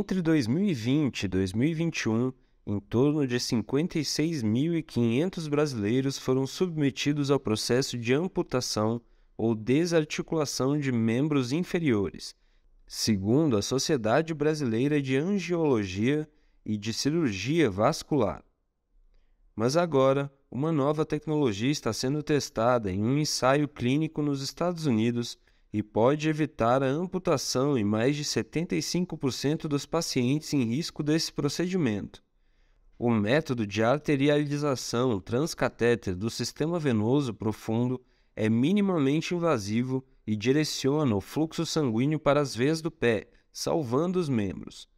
Entre 2020 e 2021, em torno de 56.500 brasileiros foram submetidos ao processo de amputação ou desarticulação de membros inferiores, segundo a Sociedade Brasileira de Angiologia e de Cirurgia Vascular. Mas agora, uma nova tecnologia está sendo testada em um ensaio clínico nos Estados Unidos e pode evitar a amputação em mais de 75% dos pacientes em risco desse procedimento. O método de arterialização transcatéter do sistema venoso profundo é minimamente invasivo e direciona o fluxo sanguíneo para as veias do pé, salvando os membros.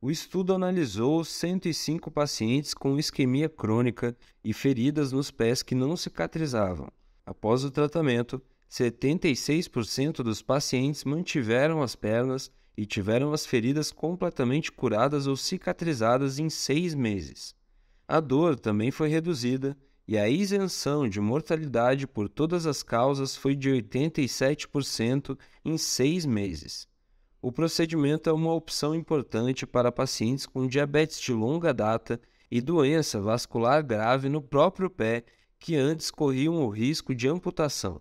O estudo analisou 105 pacientes com isquemia crônica e feridas nos pés que não cicatrizavam. Após o tratamento, 76% dos pacientes mantiveram as pernas e tiveram as feridas completamente curadas ou cicatrizadas em seis meses. A dor também foi reduzida e a isenção de mortalidade por todas as causas foi de 87% em seis meses. O procedimento é uma opção importante para pacientes com diabetes de longa data e doença vascular grave no próprio pé que antes corriam o risco de amputação.